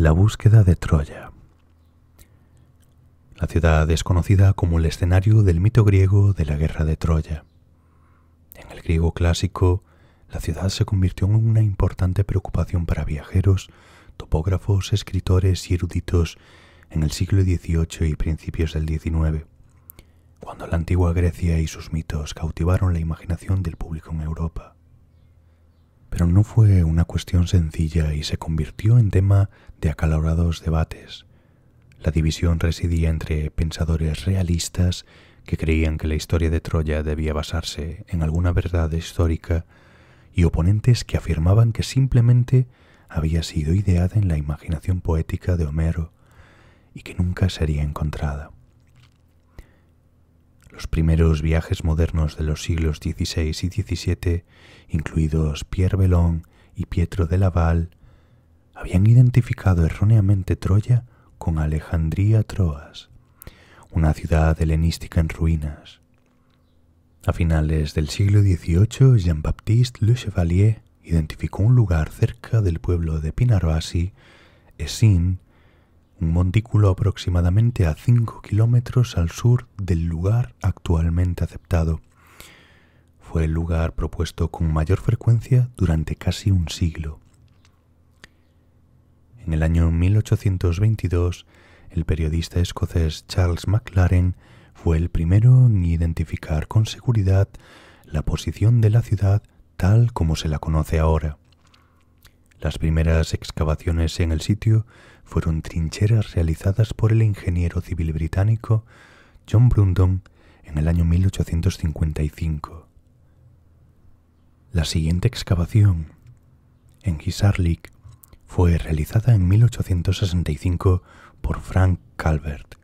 La búsqueda de Troya. La ciudad es conocida como el escenario del mito griego de la guerra de Troya. En el griego clásico, la ciudad se convirtió en una importante preocupación para viajeros, topógrafos, escritores y eruditos en el siglo XVIII y principios del XIX, cuando la antigua Grecia y sus mitos cautivaron la imaginación del público en Europa pero no fue una cuestión sencilla y se convirtió en tema de acalorados debates. La división residía entre pensadores realistas que creían que la historia de Troya debía basarse en alguna verdad histórica y oponentes que afirmaban que simplemente había sido ideada en la imaginación poética de Homero y que nunca sería encontrada. Los primeros viajes modernos de los siglos XVI y XVII, incluidos Pierre Bellon y Pietro de Laval, habían identificado erróneamente Troya con Alejandría Troas, una ciudad helenística en ruinas. A finales del siglo XVIII, Jean-Baptiste Le Chevalier identificó un lugar cerca del pueblo de Pinarvasi, Essin, un montículo aproximadamente a 5 kilómetros al sur del lugar actualmente aceptado. Fue el lugar propuesto con mayor frecuencia durante casi un siglo. En el año 1822, el periodista escocés Charles McLaren fue el primero en identificar con seguridad la posición de la ciudad tal como se la conoce ahora. Las primeras excavaciones en el sitio fueron trincheras realizadas por el ingeniero civil británico John Brundon en el año 1855. La siguiente excavación en Hisarlik fue realizada en 1865 por Frank Calvert,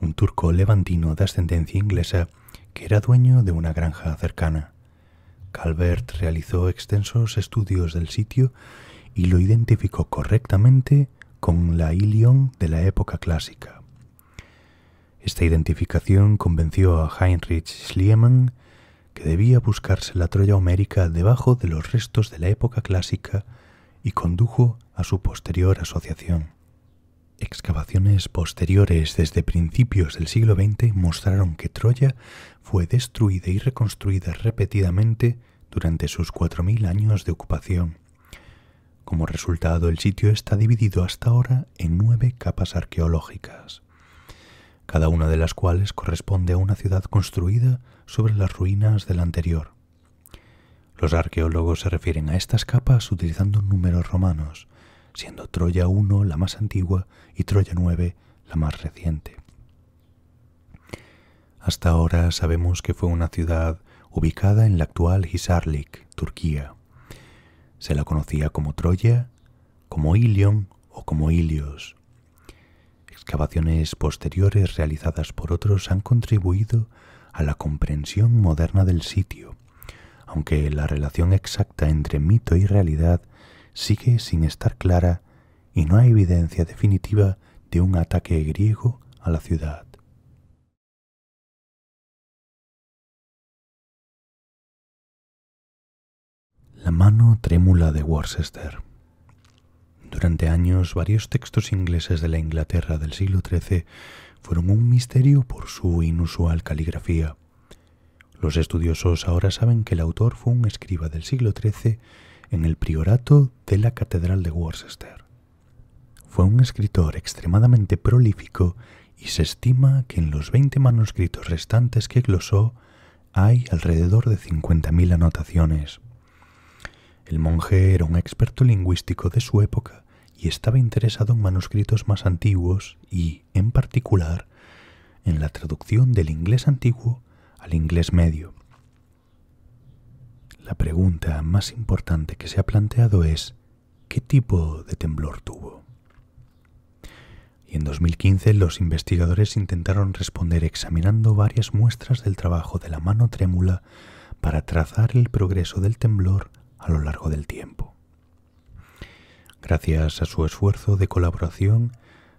un turco levantino de ascendencia inglesa que era dueño de una granja cercana. Calvert realizó extensos estudios del sitio y lo identificó correctamente con la Ilion de la época clásica. Esta identificación convenció a Heinrich Schliemann que debía buscarse la Troya homérica debajo de los restos de la época clásica y condujo a su posterior asociación. Excavaciones posteriores desde principios del siglo XX mostraron que Troya fue destruida y reconstruida repetidamente durante sus 4.000 años de ocupación como resultado, el sitio está dividido hasta ahora en nueve capas arqueológicas, cada una de las cuales corresponde a una ciudad construida sobre las ruinas del anterior. Los arqueólogos se refieren a estas capas utilizando números romanos, siendo Troya I la más antigua y Troya IX la más reciente. Hasta ahora sabemos que fue una ciudad ubicada en la actual Hisarlik, Turquía. Se la conocía como Troya, como Ilion o como Ilios. Excavaciones posteriores realizadas por otros han contribuido a la comprensión moderna del sitio, aunque la relación exacta entre mito y realidad sigue sin estar clara y no hay evidencia definitiva de un ataque griego a la ciudad. La mano trémula de Worcester. Durante años varios textos ingleses de la Inglaterra del siglo XIII fueron un misterio por su inusual caligrafía. Los estudiosos ahora saben que el autor fue un escriba del siglo XIII en el priorato de la Catedral de Worcester. Fue un escritor extremadamente prolífico y se estima que en los 20 manuscritos restantes que glosó hay alrededor de 50.000 anotaciones. El monje era un experto lingüístico de su época y estaba interesado en manuscritos más antiguos y, en particular, en la traducción del inglés antiguo al inglés medio. La pregunta más importante que se ha planteado es ¿qué tipo de temblor tuvo? Y en 2015 los investigadores intentaron responder examinando varias muestras del trabajo de la mano trémula para trazar el progreso del temblor a lo largo del tiempo. Gracias a su esfuerzo de colaboración,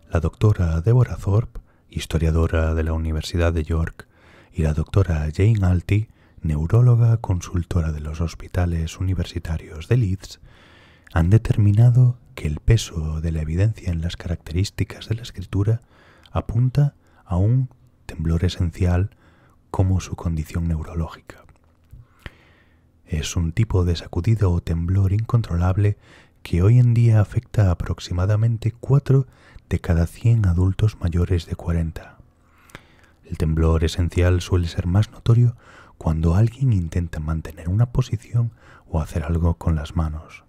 la doctora Deborah Thorpe, historiadora de la Universidad de York, y la doctora Jane Alty, neuróloga consultora de los hospitales universitarios de Leeds, han determinado que el peso de la evidencia en las características de la escritura apunta a un temblor esencial como su condición neurológica es un tipo de sacudido o temblor incontrolable que hoy en día afecta a aproximadamente 4 de cada 100 adultos mayores de 40. El temblor esencial suele ser más notorio cuando alguien intenta mantener una posición o hacer algo con las manos.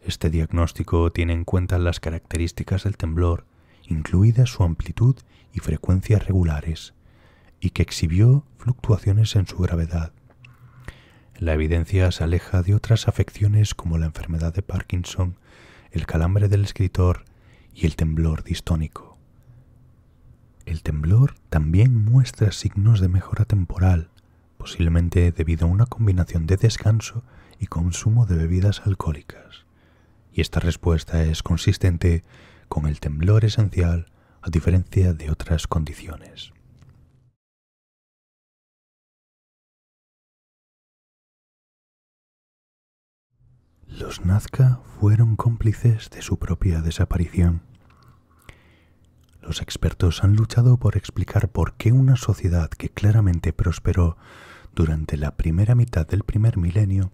Este diagnóstico tiene en cuenta las características del temblor, incluida su amplitud y frecuencias regulares, y que exhibió fluctuaciones en su gravedad. La evidencia se aleja de otras afecciones como la enfermedad de Parkinson, el calambre del escritor y el temblor distónico. El temblor también muestra signos de mejora temporal, posiblemente debido a una combinación de descanso y consumo de bebidas alcohólicas. Y esta respuesta es consistente con el temblor esencial a diferencia de otras condiciones. Los Nazca fueron cómplices de su propia desaparición. Los expertos han luchado por explicar por qué una sociedad que claramente prosperó durante la primera mitad del primer milenio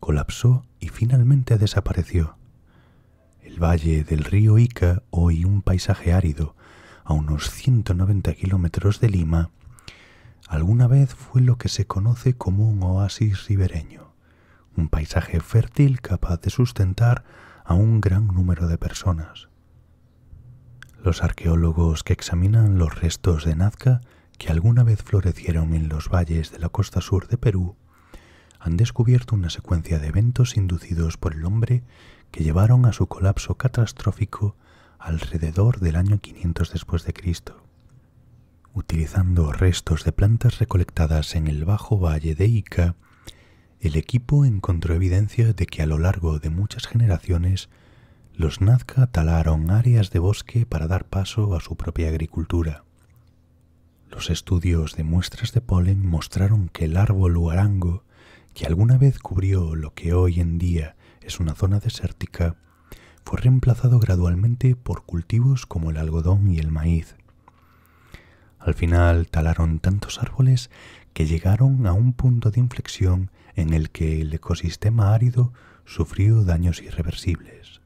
colapsó y finalmente desapareció. El valle del río Ica, hoy un paisaje árido, a unos 190 kilómetros de Lima, alguna vez fue lo que se conoce como un oasis ribereño un paisaje fértil capaz de sustentar a un gran número de personas. Los arqueólogos que examinan los restos de Nazca que alguna vez florecieron en los valles de la costa sur de Perú han descubierto una secuencia de eventos inducidos por el hombre que llevaron a su colapso catastrófico alrededor del año 500 después de Cristo. Utilizando restos de plantas recolectadas en el bajo valle de Ica, el equipo encontró evidencia de que a lo largo de muchas generaciones los Nazca talaron áreas de bosque para dar paso a su propia agricultura. Los estudios de muestras de polen mostraron que el árbol huarango, que alguna vez cubrió lo que hoy en día es una zona desértica, fue reemplazado gradualmente por cultivos como el algodón y el maíz. Al final talaron tantos árboles que llegaron a un punto de inflexión en el que el ecosistema árido sufrió daños irreversibles.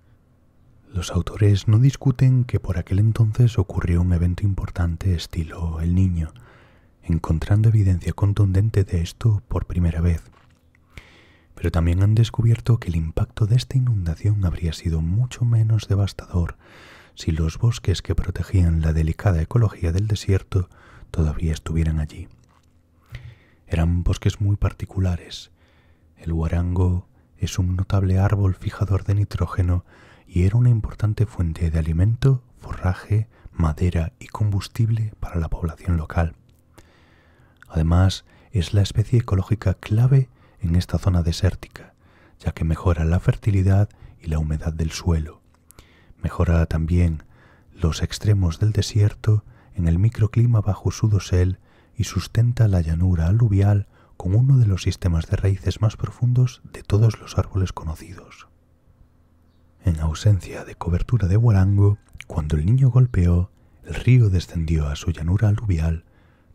Los autores no discuten que por aquel entonces ocurrió un evento importante estilo El Niño, encontrando evidencia contundente de esto por primera vez. Pero también han descubierto que el impacto de esta inundación habría sido mucho menos devastador si los bosques que protegían la delicada ecología del desierto todavía estuvieran allí. Eran bosques muy particulares, el huarango es un notable árbol fijador de nitrógeno y era una importante fuente de alimento, forraje, madera y combustible para la población local. Además, es la especie ecológica clave en esta zona desértica, ya que mejora la fertilidad y la humedad del suelo. Mejora también los extremos del desierto en el microclima bajo su dosel y sustenta la llanura aluvial con uno de los sistemas de raíces más profundos de todos los árboles conocidos. En ausencia de cobertura de guarango, cuando el niño golpeó, el río descendió a su llanura aluvial,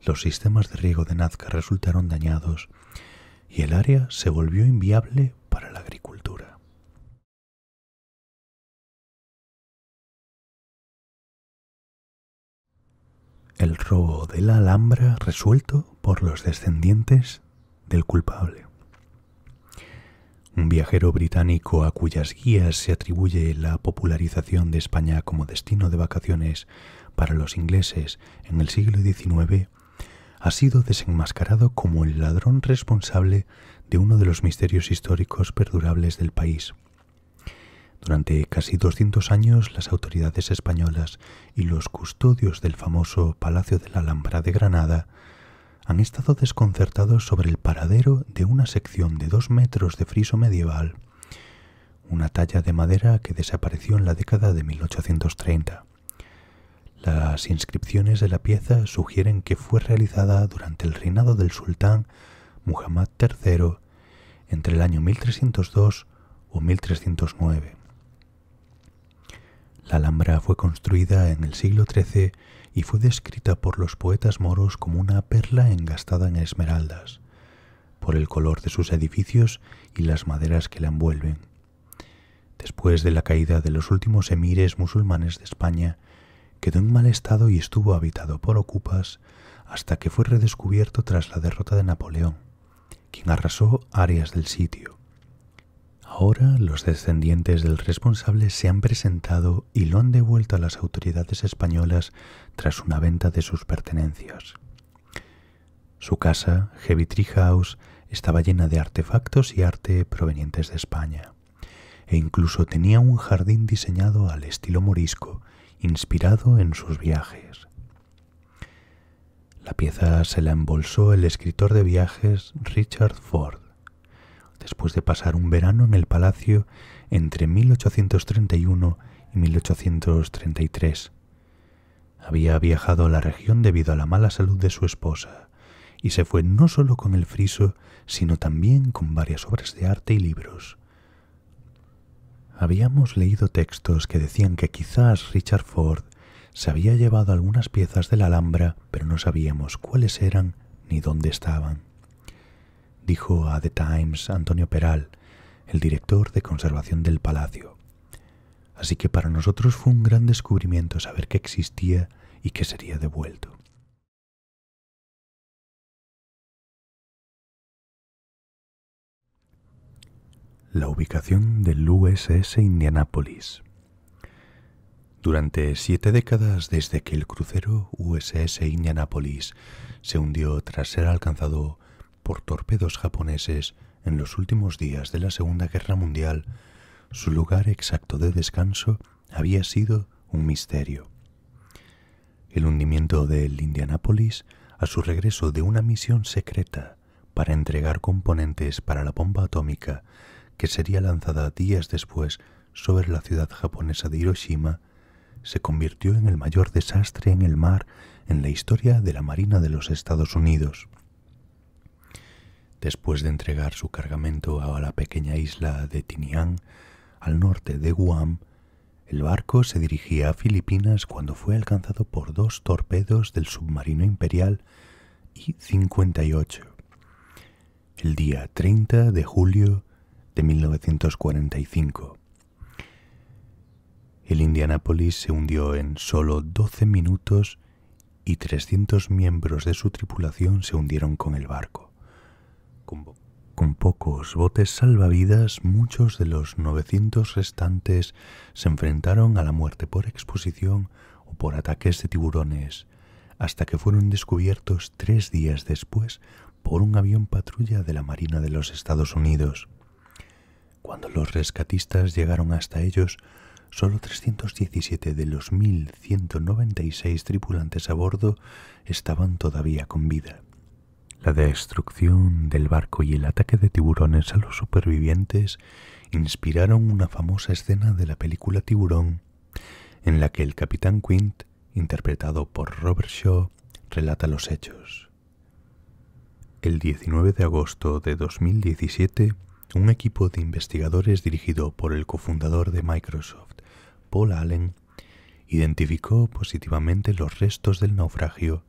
los sistemas de riego de Nazca resultaron dañados y el área se volvió inviable para la agricultura. El robo de la Alhambra resuelto por los descendientes del culpable. Un viajero británico a cuyas guías se atribuye la popularización de España como destino de vacaciones para los ingleses en el siglo XIX, ha sido desenmascarado como el ladrón responsable de uno de los misterios históricos perdurables del país. Durante casi 200 años las autoridades españolas y los custodios del famoso Palacio de la Alhambra de Granada han estado desconcertados sobre el paradero de una sección de dos metros de friso medieval, una talla de madera que desapareció en la década de 1830. Las inscripciones de la pieza sugieren que fue realizada durante el reinado del sultán Muhammad III entre el año 1302 o 1309. La Alhambra fue construida en el siglo XIII y fue descrita por los poetas moros como una perla engastada en esmeraldas, por el color de sus edificios y las maderas que la envuelven. Después de la caída de los últimos emires musulmanes de España, quedó en mal estado y estuvo habitado por ocupas hasta que fue redescubierto tras la derrota de Napoleón, quien arrasó áreas del sitio. Ahora los descendientes del responsable se han presentado y lo han devuelto a las autoridades españolas tras una venta de sus pertenencias. Su casa, Heavy Tree House, estaba llena de artefactos y arte provenientes de España, e incluso tenía un jardín diseñado al estilo morisco, inspirado en sus viajes. La pieza se la embolsó el escritor de viajes Richard Ford después de pasar un verano en el palacio entre 1831 y 1833. Había viajado a la región debido a la mala salud de su esposa, y se fue no solo con el friso, sino también con varias obras de arte y libros. Habíamos leído textos que decían que quizás Richard Ford se había llevado algunas piezas de la Alhambra, pero no sabíamos cuáles eran ni dónde estaban dijo a The Times Antonio Peral, el director de conservación del palacio. Así que para nosotros fue un gran descubrimiento saber que existía y que sería devuelto. La ubicación del USS Indianapolis. Durante siete décadas desde que el crucero USS Indianapolis se hundió tras ser alcanzado por torpedos japoneses en los últimos días de la Segunda Guerra Mundial, su lugar exacto de descanso había sido un misterio. El hundimiento del Indianápolis, a su regreso de una misión secreta para entregar componentes para la bomba atómica que sería lanzada días después sobre la ciudad japonesa de Hiroshima, se convirtió en el mayor desastre en el mar en la historia de la Marina de los Estados Unidos después de entregar su cargamento a la pequeña isla de Tinian, al norte de Guam, el barco se dirigía a Filipinas cuando fue alcanzado por dos torpedos del submarino imperial I-58. El día 30 de julio de 1945. El Indianapolis se hundió en solo 12 minutos y 300 miembros de su tripulación se hundieron con el barco. Con pocos botes salvavidas, muchos de los 900 restantes se enfrentaron a la muerte por exposición o por ataques de tiburones, hasta que fueron descubiertos tres días después por un avión patrulla de la Marina de los Estados Unidos. Cuando los rescatistas llegaron hasta ellos, solo 317 de los 1.196 tripulantes a bordo estaban todavía con vida. La destrucción del barco y el ataque de tiburones a los supervivientes inspiraron una famosa escena de la película Tiburón, en la que el capitán Quint, interpretado por Robert Shaw, relata los hechos. El 19 de agosto de 2017, un equipo de investigadores dirigido por el cofundador de Microsoft, Paul Allen, identificó positivamente los restos del naufragio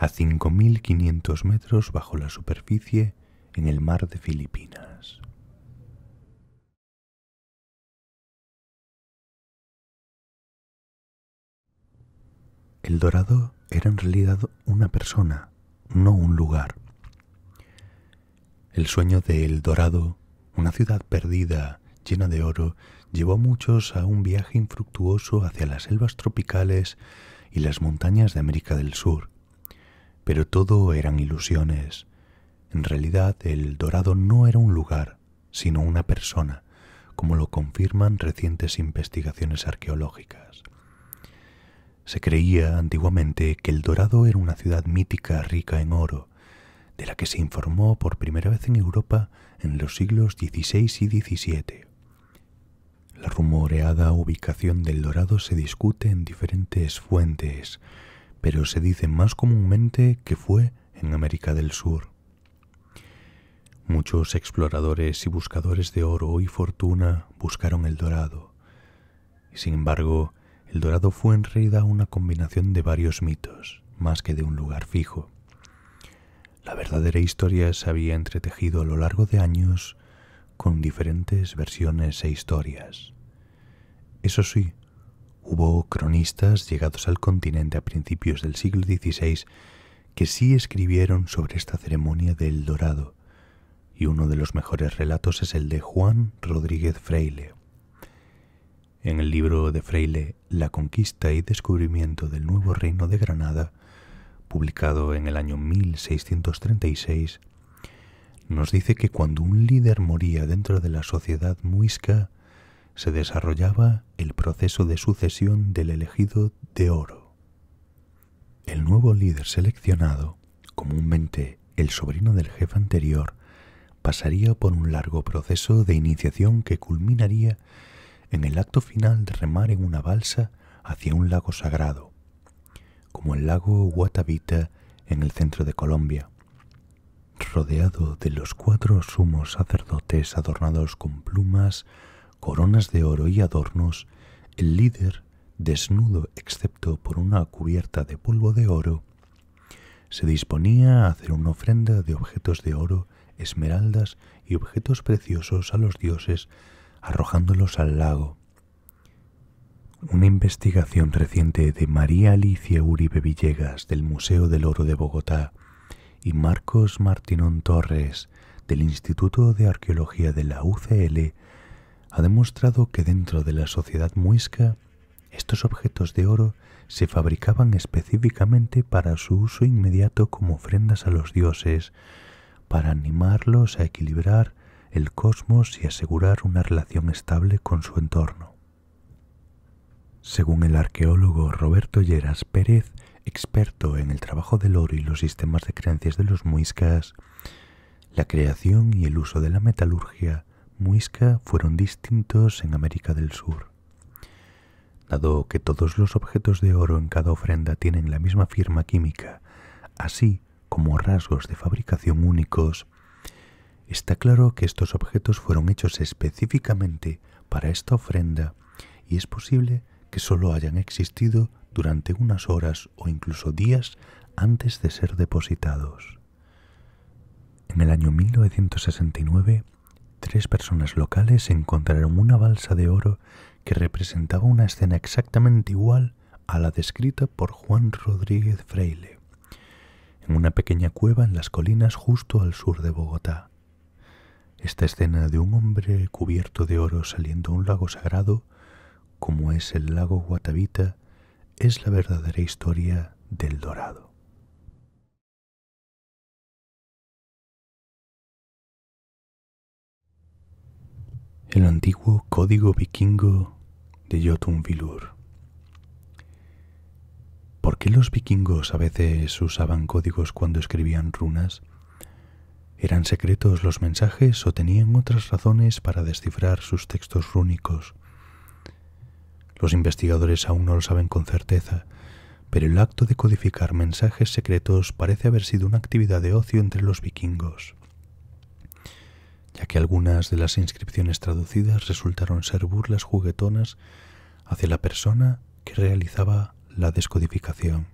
a 5.500 metros bajo la superficie en el mar de Filipinas. El dorado era en realidad una persona, no un lugar. El sueño de El Dorado, una ciudad perdida, llena de oro, llevó a muchos a un viaje infructuoso hacia las selvas tropicales y las montañas de América del Sur, pero todo eran ilusiones. En realidad el Dorado no era un lugar, sino una persona, como lo confirman recientes investigaciones arqueológicas. Se creía antiguamente que el Dorado era una ciudad mítica rica en oro, de la que se informó por primera vez en Europa en los siglos XVI y XVII. La rumoreada ubicación del Dorado se discute en diferentes fuentes, pero se dice más comúnmente que fue en América del Sur. Muchos exploradores y buscadores de oro y fortuna buscaron el dorado. y Sin embargo, el dorado fue en realidad una combinación de varios mitos, más que de un lugar fijo. La verdadera historia se había entretejido a lo largo de años con diferentes versiones e historias. Eso sí, Hubo cronistas llegados al continente a principios del siglo XVI que sí escribieron sobre esta ceremonia del Dorado, y uno de los mejores relatos es el de Juan Rodríguez Freile. En el libro de Freile La conquista y descubrimiento del nuevo reino de Granada, publicado en el año 1636, nos dice que cuando un líder moría dentro de la sociedad muisca, se desarrollaba el proceso de sucesión del elegido de oro. El nuevo líder seleccionado, comúnmente el sobrino del jefe anterior, pasaría por un largo proceso de iniciación que culminaría en el acto final de remar en una balsa hacia un lago sagrado, como el lago Guatavita en el centro de Colombia, rodeado de los cuatro sumos sacerdotes adornados con plumas, coronas de oro y adornos, el líder, desnudo excepto por una cubierta de polvo de oro, se disponía a hacer una ofrenda de objetos de oro, esmeraldas y objetos preciosos a los dioses, arrojándolos al lago. Una investigación reciente de María Alicia Uribe Villegas del Museo del Oro de Bogotá y Marcos Martinón Torres del Instituto de Arqueología de la UCL ha demostrado que dentro de la sociedad muisca estos objetos de oro se fabricaban específicamente para su uso inmediato como ofrendas a los dioses, para animarlos a equilibrar el cosmos y asegurar una relación estable con su entorno. Según el arqueólogo Roberto Lleras Pérez, experto en el trabajo del oro y los sistemas de creencias de los muiscas, la creación y el uso de la metalurgia muisca fueron distintos en América del Sur. Dado que todos los objetos de oro en cada ofrenda tienen la misma firma química, así como rasgos de fabricación únicos, está claro que estos objetos fueron hechos específicamente para esta ofrenda y es posible que solo hayan existido durante unas horas o incluso días antes de ser depositados. En el año 1969, tres personas locales encontraron una balsa de oro que representaba una escena exactamente igual a la descrita por Juan Rodríguez Freile, en una pequeña cueva en las colinas justo al sur de Bogotá. Esta escena de un hombre cubierto de oro saliendo a un lago sagrado, como es el lago Guatavita, es la verdadera historia del Dorado. el antiguo código vikingo de Jotunvilur. ¿Por qué los vikingos a veces usaban códigos cuando escribían runas? ¿Eran secretos los mensajes o tenían otras razones para descifrar sus textos rúnicos? Los investigadores aún no lo saben con certeza, pero el acto de codificar mensajes secretos parece haber sido una actividad de ocio entre los vikingos ya que algunas de las inscripciones traducidas resultaron ser burlas juguetonas hacia la persona que realizaba la descodificación.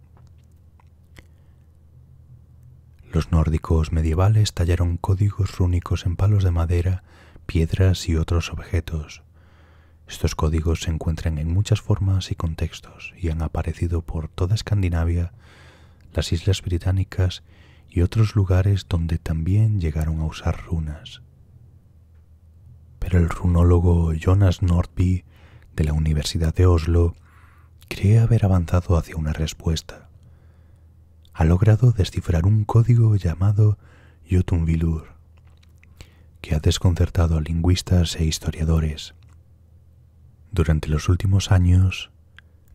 Los nórdicos medievales tallaron códigos rúnicos en palos de madera, piedras y otros objetos. Estos códigos se encuentran en muchas formas y contextos y han aparecido por toda Escandinavia, las islas británicas y otros lugares donde también llegaron a usar runas pero el runólogo Jonas Nordby de la Universidad de Oslo cree haber avanzado hacia una respuesta. Ha logrado descifrar un código llamado Jotunvilur, que ha desconcertado a lingüistas e historiadores. Durante los últimos años,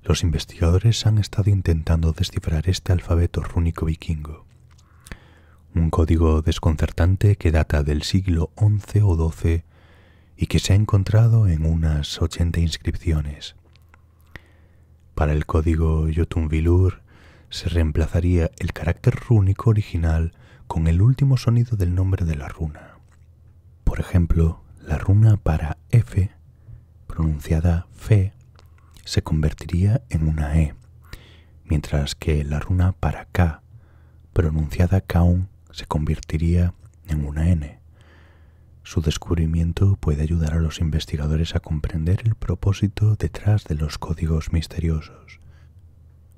los investigadores han estado intentando descifrar este alfabeto rúnico vikingo, un código desconcertante que data del siglo XI o XII y que se ha encontrado en unas 80 inscripciones. Para el código Jotunvilur se reemplazaría el carácter rúnico original con el último sonido del nombre de la runa. Por ejemplo, la runa para F, pronunciada Fe, se convertiría en una E, mientras que la runa para K, pronunciada Kaun, se convertiría en una N. Su descubrimiento puede ayudar a los investigadores a comprender el propósito detrás de los códigos misteriosos.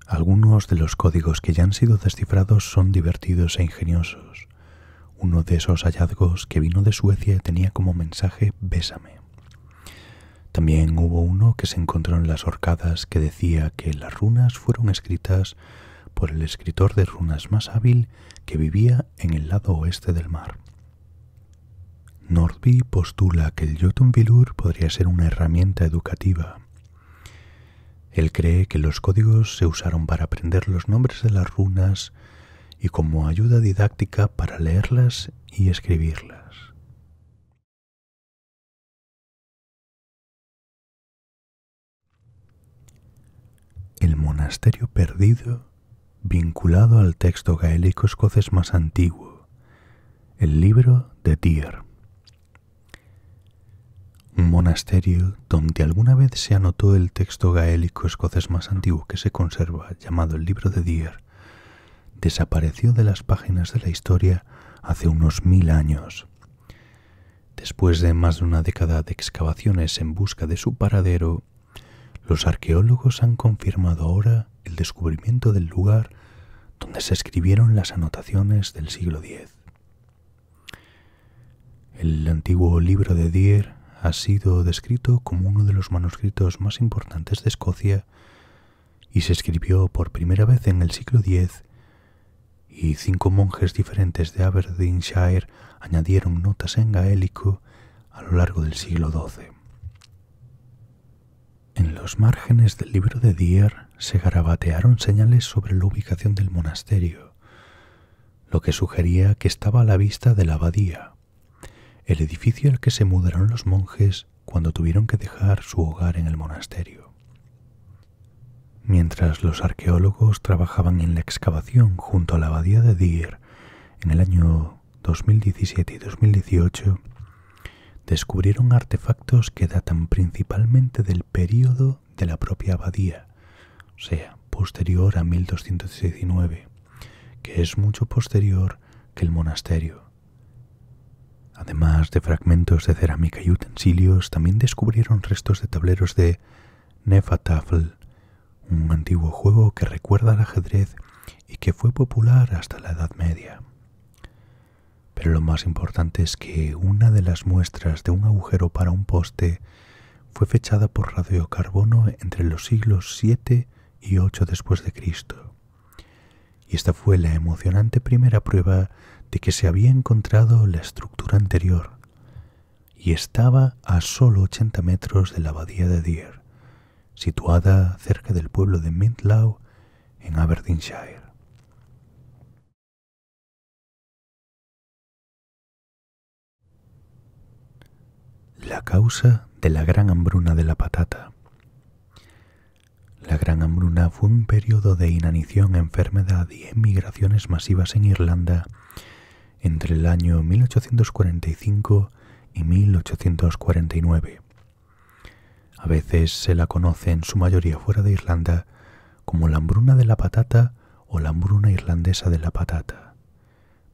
Algunos de los códigos que ya han sido descifrados son divertidos e ingeniosos. Uno de esos hallazgos que vino de Suecia tenía como mensaje Bésame. También hubo uno que se encontró en las horcadas que decía que las runas fueron escritas por el escritor de runas más hábil que vivía en el lado oeste del mar. Norby postula que el Jotunvilur podría ser una herramienta educativa. Él cree que los códigos se usaron para aprender los nombres de las runas y como ayuda didáctica para leerlas y escribirlas. El monasterio perdido vinculado al texto gaélico escocés más antiguo, el libro de Tier un monasterio donde alguna vez se anotó el texto gaélico escocés más antiguo que se conserva, llamado el Libro de Dier, desapareció de las páginas de la historia hace unos mil años. Después de más de una década de excavaciones en busca de su paradero, los arqueólogos han confirmado ahora el descubrimiento del lugar donde se escribieron las anotaciones del siglo X. El antiguo libro de Dier ha sido descrito como uno de los manuscritos más importantes de Escocia y se escribió por primera vez en el siglo X y cinco monjes diferentes de Aberdeenshire añadieron notas en gaélico a lo largo del siglo XII. En los márgenes del libro de Dier se garabatearon señales sobre la ubicación del monasterio, lo que sugería que estaba a la vista de la abadía el edificio al que se mudaron los monjes cuando tuvieron que dejar su hogar en el monasterio. Mientras los arqueólogos trabajaban en la excavación junto a la abadía de Deer en el año 2017 y 2018, descubrieron artefactos que datan principalmente del período de la propia abadía, o sea, posterior a 1219, que es mucho posterior que el monasterio. Además de fragmentos de cerámica y utensilios, también descubrieron restos de tableros de nefatafel, un antiguo juego que recuerda al ajedrez y que fue popular hasta la Edad Media. Pero lo más importante es que una de las muestras de un agujero para un poste fue fechada por radiocarbono entre los siglos 7 y 8 después de Cristo. Y esta fue la emocionante primera prueba de que se había encontrado la estructura anterior y estaba a solo 80 metros de la abadía de Deer, situada cerca del pueblo de Mintlaw en Aberdeenshire. La causa de la gran hambruna de la patata. La gran hambruna fue un periodo de inanición, enfermedad y emigraciones masivas en Irlanda entre el año 1845 y 1849. A veces se la conoce en su mayoría fuera de Irlanda como la hambruna de la patata o la hambruna irlandesa de la patata,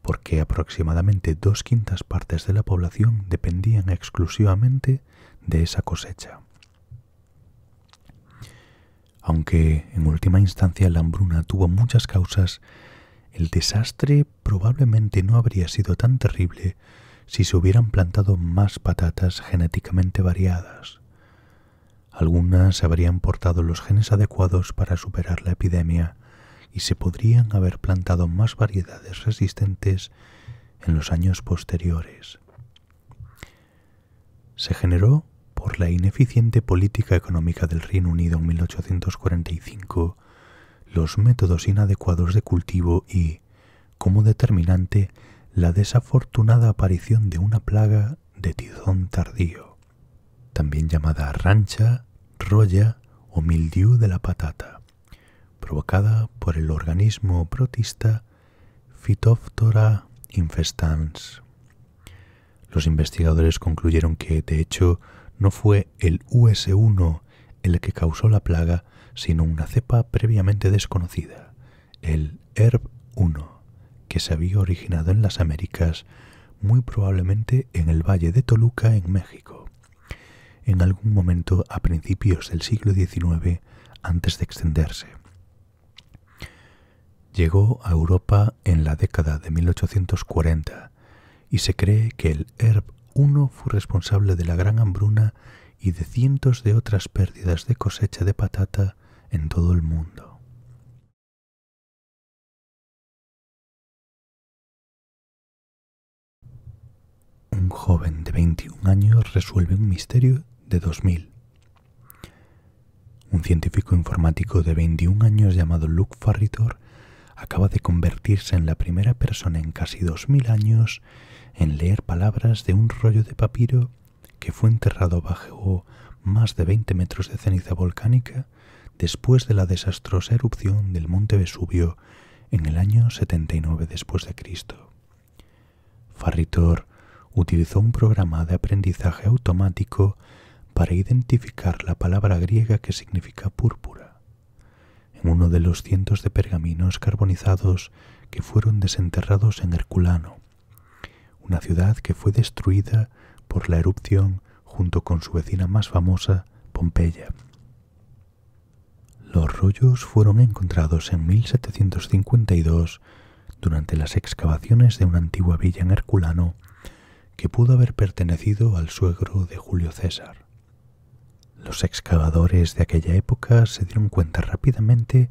porque aproximadamente dos quintas partes de la población dependían exclusivamente de esa cosecha. Aunque en última instancia la hambruna tuvo muchas causas, el desastre probablemente no habría sido tan terrible si se hubieran plantado más patatas genéticamente variadas. Algunas habrían portado los genes adecuados para superar la epidemia y se podrían haber plantado más variedades resistentes en los años posteriores. Se generó por la ineficiente política económica del Reino Unido en 1845 los métodos inadecuados de cultivo y, como determinante la desafortunada aparición de una plaga de tizón tardío, también llamada rancha, roya o mildiu de la patata, provocada por el organismo protista Phytophthora infestans. Los investigadores concluyeron que, de hecho, no fue el US1 el que causó la plaga, sino una cepa previamente desconocida, el HERB1 que se había originado en las Américas, muy probablemente en el Valle de Toluca, en México. En algún momento a principios del siglo XIX, antes de extenderse. Llegó a Europa en la década de 1840 y se cree que el Herb I fue responsable de la gran hambruna y de cientos de otras pérdidas de cosecha de patata en todo el mundo. un joven de 21 años resuelve un misterio de 2000. Un científico informático de 21 años llamado Luke Farritor acaba de convertirse en la primera persona en casi 2000 años en leer palabras de un rollo de papiro que fue enterrado bajo más de 20 metros de ceniza volcánica después de la desastrosa erupción del monte Vesubio en el año 79 después de Cristo. Farritor utilizó un programa de aprendizaje automático para identificar la palabra griega que significa púrpura. En uno de los cientos de pergaminos carbonizados que fueron desenterrados en Herculano, una ciudad que fue destruida por la erupción junto con su vecina más famosa, Pompeya. Los rollos fueron encontrados en 1752 durante las excavaciones de una antigua villa en Herculano que pudo haber pertenecido al suegro de Julio César. Los excavadores de aquella época se dieron cuenta rápidamente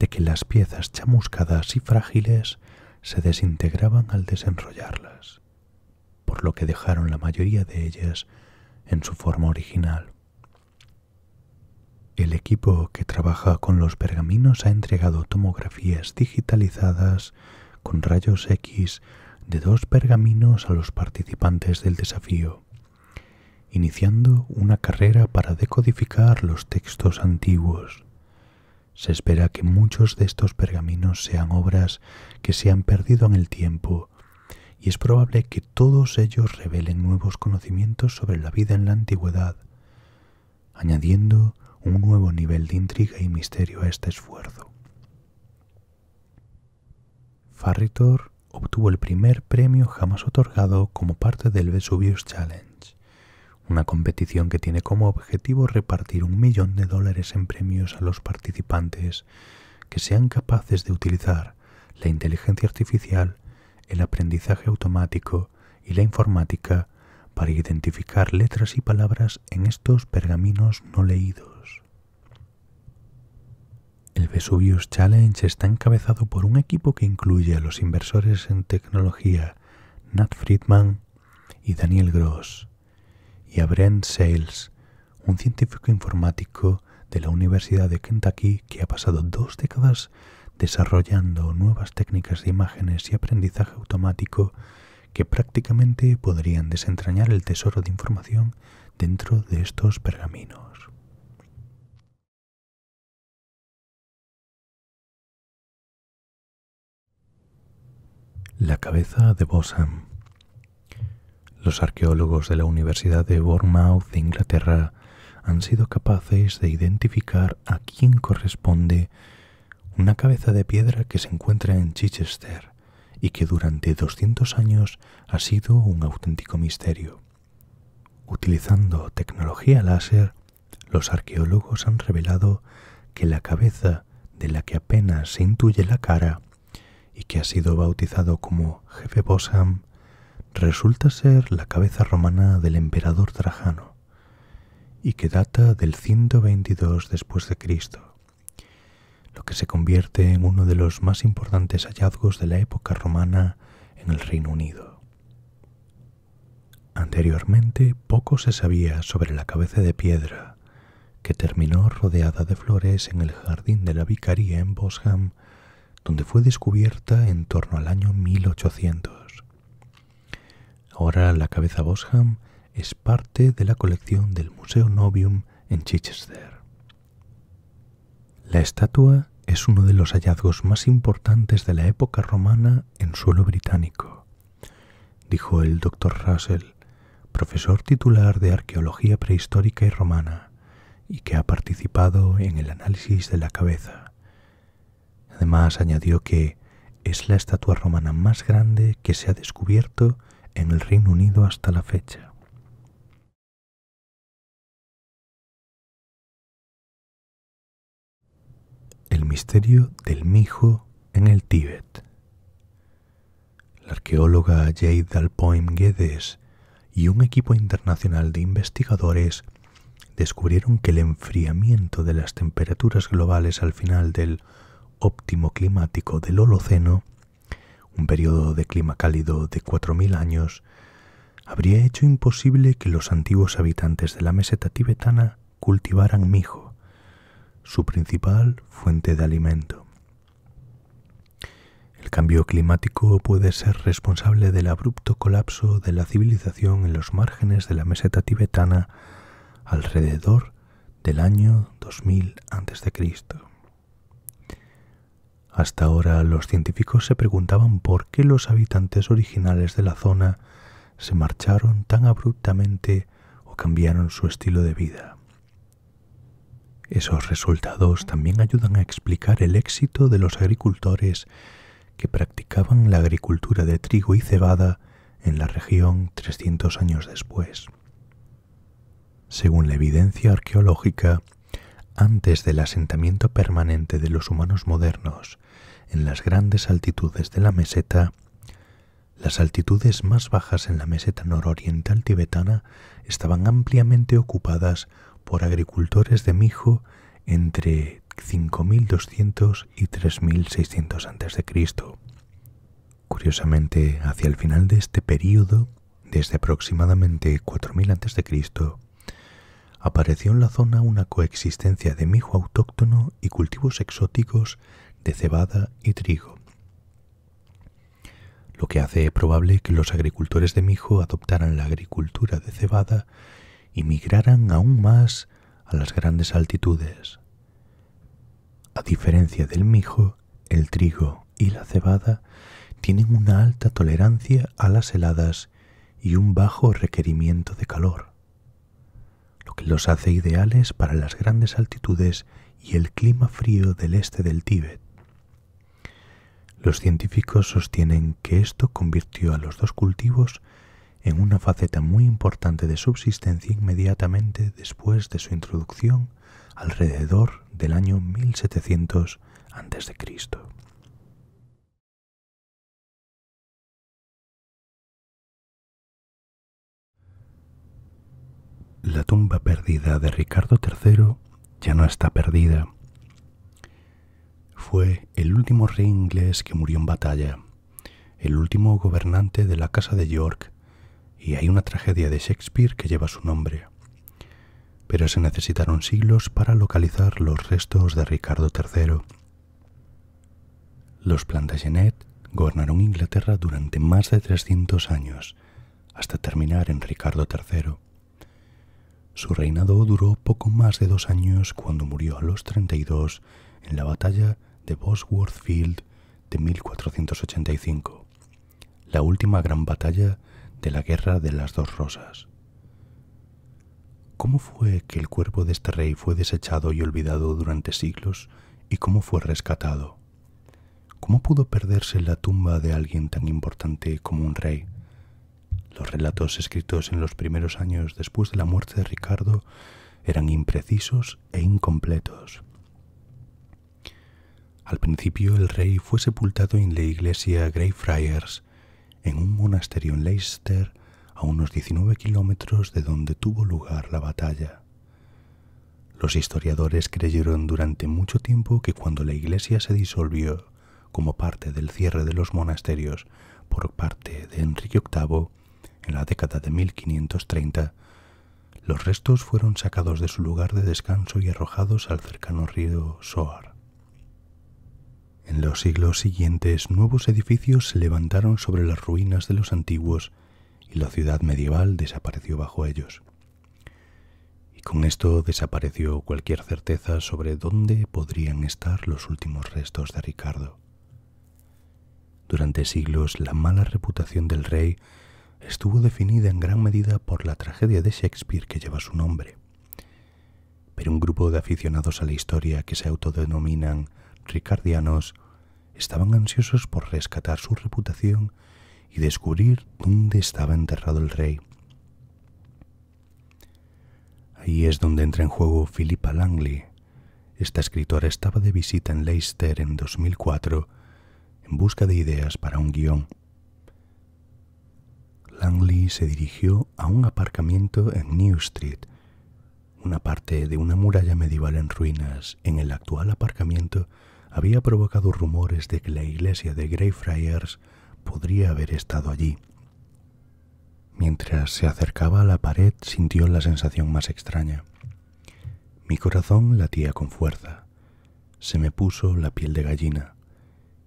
de que las piezas chamuscadas y frágiles se desintegraban al desenrollarlas, por lo que dejaron la mayoría de ellas en su forma original. El equipo que trabaja con los pergaminos ha entregado tomografías digitalizadas con rayos X de dos pergaminos a los participantes del desafío, iniciando una carrera para decodificar los textos antiguos. Se espera que muchos de estos pergaminos sean obras que se han perdido en el tiempo, y es probable que todos ellos revelen nuevos conocimientos sobre la vida en la antigüedad, añadiendo un nuevo nivel de intriga y misterio a este esfuerzo. Farritor obtuvo el primer premio jamás otorgado como parte del Vesuvius Challenge, una competición que tiene como objetivo repartir un millón de dólares en premios a los participantes que sean capaces de utilizar la inteligencia artificial, el aprendizaje automático y la informática para identificar letras y palabras en estos pergaminos no leídos. El Vesuvius Challenge está encabezado por un equipo que incluye a los inversores en tecnología Nat Friedman y Daniel Gross, y a Brent Sales, un científico informático de la Universidad de Kentucky que ha pasado dos décadas desarrollando nuevas técnicas de imágenes y aprendizaje automático que prácticamente podrían desentrañar el tesoro de información dentro de estos pergaminos. La cabeza de Bosham. Los arqueólogos de la Universidad de Bournemouth, de Inglaterra, han sido capaces de identificar a quién corresponde una cabeza de piedra que se encuentra en Chichester y que durante 200 años ha sido un auténtico misterio. Utilizando tecnología láser, los arqueólogos han revelado que la cabeza de la que apenas se intuye la cara y que ha sido bautizado como Jefe Bosham, resulta ser la cabeza romana del emperador Trajano y que data del 122 después de Cristo, lo que se convierte en uno de los más importantes hallazgos de la época romana en el Reino Unido. Anteriormente poco se sabía sobre la cabeza de piedra, que terminó rodeada de flores en el jardín de la vicaría en Bosham donde fue descubierta en torno al año 1800. Ahora la cabeza Bosham es parte de la colección del Museo Novium en Chichester. La estatua es uno de los hallazgos más importantes de la época romana en suelo británico, dijo el doctor Russell, profesor titular de Arqueología Prehistórica y Romana, y que ha participado en el análisis de la cabeza. Además añadió que es la estatua romana más grande que se ha descubierto en el Reino Unido hasta la fecha. El misterio del mijo en el Tíbet. La arqueóloga Jade Dalpoim Guedes y un equipo internacional de investigadores descubrieron que el enfriamiento de las temperaturas globales al final del óptimo climático del Holoceno, un periodo de clima cálido de 4.000 años, habría hecho imposible que los antiguos habitantes de la meseta tibetana cultivaran mijo, su principal fuente de alimento. El cambio climático puede ser responsable del abrupto colapso de la civilización en los márgenes de la meseta tibetana alrededor del año 2000 a.C. Hasta ahora los científicos se preguntaban por qué los habitantes originales de la zona se marcharon tan abruptamente o cambiaron su estilo de vida. Esos resultados también ayudan a explicar el éxito de los agricultores que practicaban la agricultura de trigo y cebada en la región 300 años después. Según la evidencia arqueológica, antes del asentamiento permanente de los humanos modernos en las grandes altitudes de la meseta, las altitudes más bajas en la meseta nororiental tibetana estaban ampliamente ocupadas por agricultores de mijo entre 5200 y 3600 a.C. Curiosamente, hacia el final de este período, desde este aproximadamente 4000 a.C., apareció en la zona una coexistencia de mijo autóctono y cultivos exóticos de cebada y trigo, lo que hace probable que los agricultores de Mijo adoptaran la agricultura de cebada y migraran aún más a las grandes altitudes. A diferencia del mijo, el trigo y la cebada tienen una alta tolerancia a las heladas y un bajo requerimiento de calor, lo que los hace ideales para las grandes altitudes y el clima frío del este del Tíbet. Los científicos sostienen que esto convirtió a los dos cultivos en una faceta muy importante de subsistencia inmediatamente después de su introducción alrededor del año 1700 a.C. La tumba perdida de Ricardo III ya no está perdida fue el último rey inglés que murió en batalla, el último gobernante de la Casa de York, y hay una tragedia de Shakespeare que lleva su nombre. Pero se necesitaron siglos para localizar los restos de Ricardo III. Los Plantagenet gobernaron Inglaterra durante más de 300 años, hasta terminar en Ricardo III. Su reinado duró poco más de dos años cuando murió a los 32 en la batalla de Bosworth Field de 1485, la última gran batalla de la Guerra de las Dos Rosas. ¿Cómo fue que el cuerpo de este rey fue desechado y olvidado durante siglos y cómo fue rescatado? ¿Cómo pudo perderse la tumba de alguien tan importante como un rey? Los relatos escritos en los primeros años después de la muerte de Ricardo eran imprecisos e incompletos. Al principio el rey fue sepultado en la iglesia Greyfriars, en un monasterio en Leicester, a unos 19 kilómetros de donde tuvo lugar la batalla. Los historiadores creyeron durante mucho tiempo que cuando la iglesia se disolvió como parte del cierre de los monasterios por parte de Enrique VIII en la década de 1530, los restos fueron sacados de su lugar de descanso y arrojados al cercano río Soar. En los siglos siguientes nuevos edificios se levantaron sobre las ruinas de los antiguos y la ciudad medieval desapareció bajo ellos. Y con esto desapareció cualquier certeza sobre dónde podrían estar los últimos restos de Ricardo. Durante siglos la mala reputación del rey estuvo definida en gran medida por la tragedia de Shakespeare que lleva su nombre. Pero un grupo de aficionados a la historia que se autodenominan ricardianos estaban ansiosos por rescatar su reputación y descubrir dónde estaba enterrado el rey. Ahí es donde entra en juego Philippa Langley. Esta escritora estaba de visita en Leicester en 2004 en busca de ideas para un guión. Langley se dirigió a un aparcamiento en New Street, una parte de una muralla medieval en ruinas en el actual aparcamiento había provocado rumores de que la iglesia de Greyfriars podría haber estado allí. Mientras se acercaba a la pared sintió la sensación más extraña. Mi corazón latía con fuerza, se me puso la piel de gallina,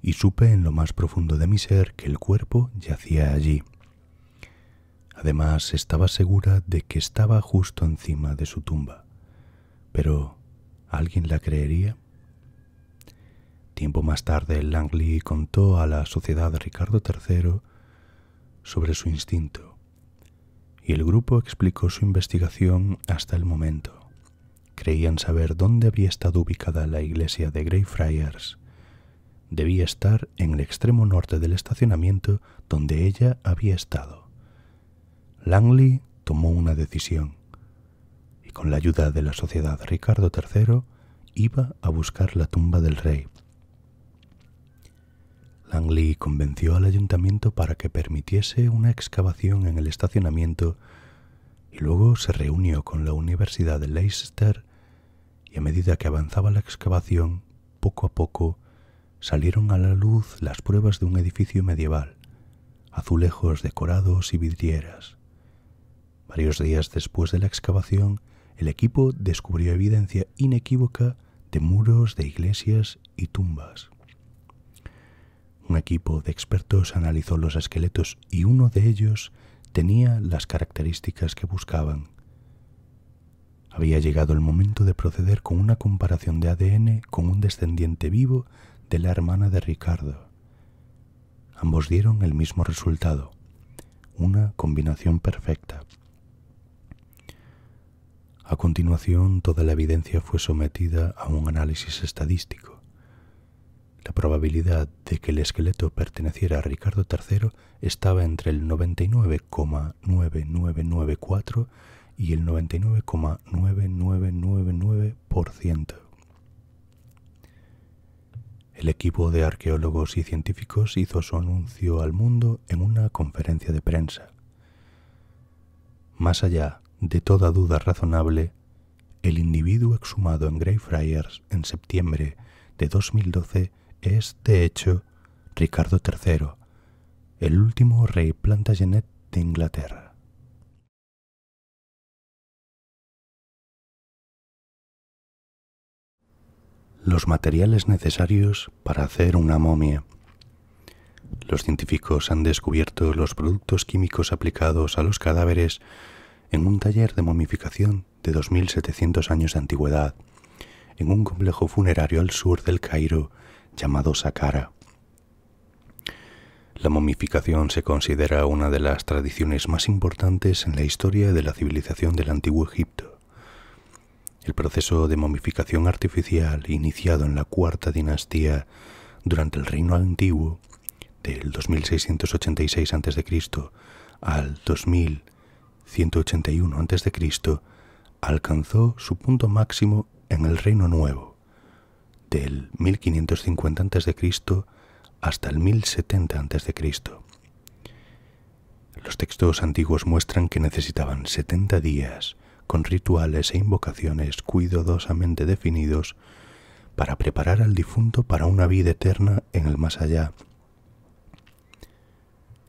y supe en lo más profundo de mi ser que el cuerpo yacía allí. Además estaba segura de que estaba justo encima de su tumba. Pero, ¿alguien la creería? Tiempo más tarde, Langley contó a la sociedad Ricardo III sobre su instinto, y el grupo explicó su investigación hasta el momento. Creían saber dónde había estado ubicada la iglesia de Greyfriars. Debía estar en el extremo norte del estacionamiento donde ella había estado. Langley tomó una decisión y con la ayuda de la sociedad Ricardo III iba a buscar la tumba del rey Lee convenció al ayuntamiento para que permitiese una excavación en el estacionamiento y luego se reunió con la Universidad de Leicester y a medida que avanzaba la excavación, poco a poco salieron a la luz las pruebas de un edificio medieval, azulejos decorados y vidrieras. Varios días después de la excavación, el equipo descubrió evidencia inequívoca de muros de iglesias y tumbas. Un equipo de expertos analizó los esqueletos y uno de ellos tenía las características que buscaban. Había llegado el momento de proceder con una comparación de ADN con un descendiente vivo de la hermana de Ricardo. Ambos dieron el mismo resultado, una combinación perfecta. A continuación, toda la evidencia fue sometida a un análisis estadístico. La probabilidad de que el esqueleto perteneciera a Ricardo III estaba entre el 99,9994 y el 99,9999%. El equipo de arqueólogos y científicos hizo su anuncio al mundo en una conferencia de prensa. Más allá de toda duda razonable, el individuo exhumado en Greyfriars en septiembre de 2012 es, de hecho, Ricardo III, el último rey Plantagenet de Inglaterra. Los materiales necesarios para hacer una momia. Los científicos han descubierto los productos químicos aplicados a los cadáveres en un taller de momificación de 2.700 años de antigüedad, en un complejo funerario al sur del Cairo llamado Saqqara. La momificación se considera una de las tradiciones más importantes en la historia de la civilización del antiguo Egipto. El proceso de momificación artificial iniciado en la cuarta dinastía durante el reino antiguo, del 2686 a.C. al 2181 a.C., alcanzó su punto máximo en el reino nuevo del 1550 a.C. hasta el 1070 a.C. Los textos antiguos muestran que necesitaban 70 días con rituales e invocaciones cuidadosamente definidos para preparar al difunto para una vida eterna en el más allá.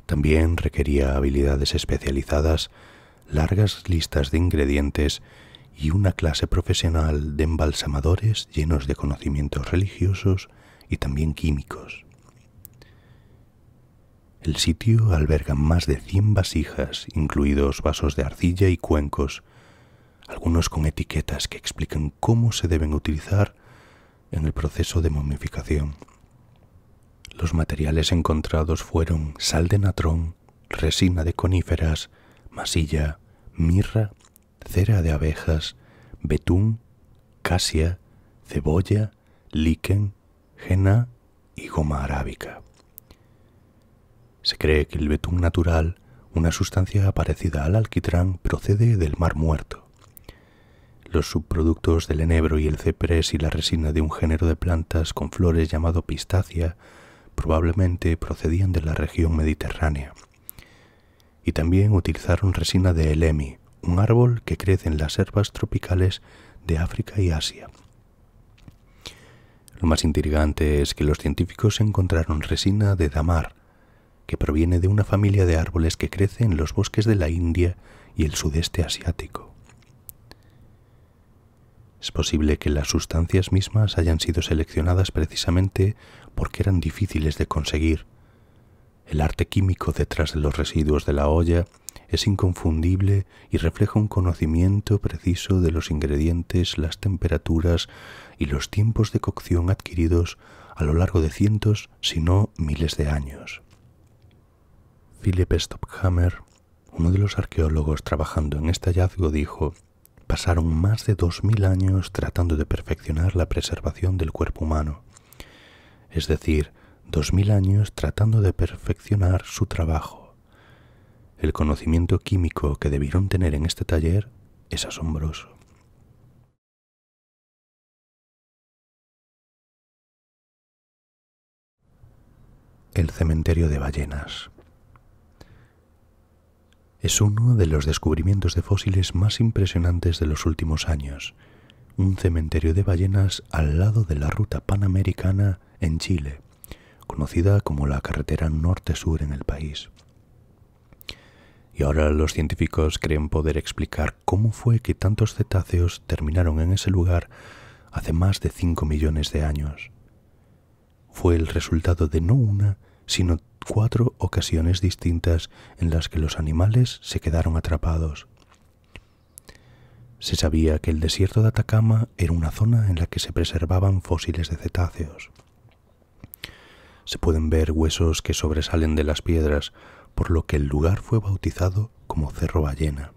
También requería habilidades especializadas, largas listas de ingredientes y una clase profesional de embalsamadores llenos de conocimientos religiosos y también químicos. El sitio alberga más de 100 vasijas, incluidos vasos de arcilla y cuencos, algunos con etiquetas que explican cómo se deben utilizar en el proceso de momificación. Los materiales encontrados fueron sal de natrón, resina de coníferas, masilla, mirra cera de abejas, betún, casia, cebolla, líquen, jena y goma arábica. Se cree que el betún natural, una sustancia parecida al alquitrán, procede del mar muerto. Los subproductos del enebro y el ceprés y la resina de un género de plantas con flores llamado pistacia probablemente procedían de la región mediterránea. Y también utilizaron resina de elemi, un árbol que crece en las selvas tropicales de África y Asia. Lo más intrigante es que los científicos encontraron resina de damar, que proviene de una familia de árboles que crece en los bosques de la India y el sudeste asiático. Es posible que las sustancias mismas hayan sido seleccionadas precisamente porque eran difíciles de conseguir. El arte químico detrás de los residuos de la olla es inconfundible y refleja un conocimiento preciso de los ingredientes, las temperaturas y los tiempos de cocción adquiridos a lo largo de cientos, si no miles de años. Philip Stophammer, uno de los arqueólogos trabajando en este hallazgo, dijo, pasaron más de 2.000 años tratando de perfeccionar la preservación del cuerpo humano, es decir, 2.000 años tratando de perfeccionar su trabajo. El conocimiento químico que debieron tener en este taller es asombroso. El cementerio de ballenas es uno de los descubrimientos de fósiles más impresionantes de los últimos años, un cementerio de ballenas al lado de la ruta panamericana en Chile, conocida como la carretera norte-sur en el país y ahora los científicos creen poder explicar cómo fue que tantos cetáceos terminaron en ese lugar hace más de 5 millones de años. Fue el resultado de no una, sino cuatro ocasiones distintas en las que los animales se quedaron atrapados. Se sabía que el desierto de Atacama era una zona en la que se preservaban fósiles de cetáceos. Se pueden ver huesos que sobresalen de las piedras, por lo que el lugar fue bautizado como Cerro Ballena.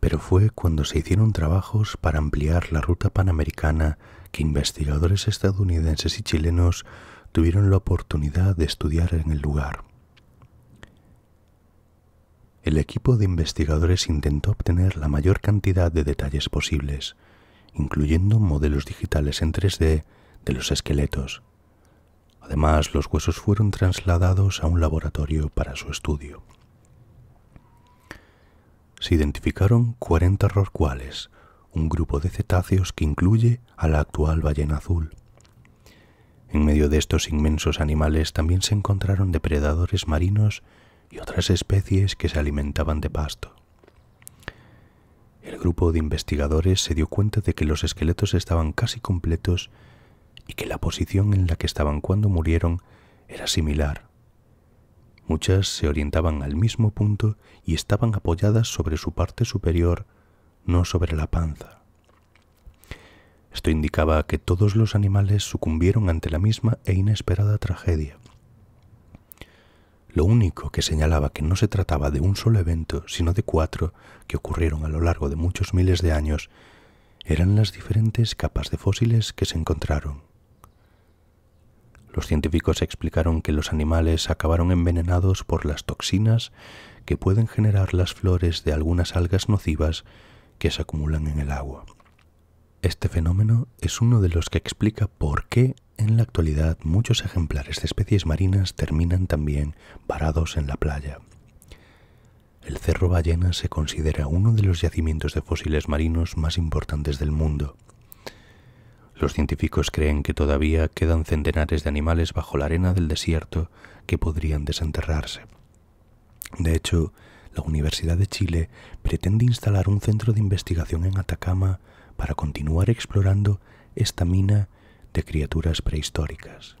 Pero fue cuando se hicieron trabajos para ampliar la ruta panamericana que investigadores estadounidenses y chilenos tuvieron la oportunidad de estudiar en el lugar. El equipo de investigadores intentó obtener la mayor cantidad de detalles posibles, incluyendo modelos digitales en 3D de los esqueletos, Además, los huesos fueron trasladados a un laboratorio para su estudio. Se identificaron 40 rorcuales, un grupo de cetáceos que incluye a la actual ballena azul. En medio de estos inmensos animales también se encontraron depredadores marinos y otras especies que se alimentaban de pasto. El grupo de investigadores se dio cuenta de que los esqueletos estaban casi completos y que la posición en la que estaban cuando murieron era similar. Muchas se orientaban al mismo punto y estaban apoyadas sobre su parte superior, no sobre la panza. Esto indicaba que todos los animales sucumbieron ante la misma e inesperada tragedia. Lo único que señalaba que no se trataba de un solo evento, sino de cuatro que ocurrieron a lo largo de muchos miles de años, eran las diferentes capas de fósiles que se encontraron. Los científicos explicaron que los animales acabaron envenenados por las toxinas que pueden generar las flores de algunas algas nocivas que se acumulan en el agua. Este fenómeno es uno de los que explica por qué en la actualidad muchos ejemplares de especies marinas terminan también varados en la playa. El Cerro Ballena se considera uno de los yacimientos de fósiles marinos más importantes del mundo. Los científicos creen que todavía quedan centenares de animales bajo la arena del desierto que podrían desenterrarse. De hecho, la Universidad de Chile pretende instalar un centro de investigación en Atacama para continuar explorando esta mina de criaturas prehistóricas.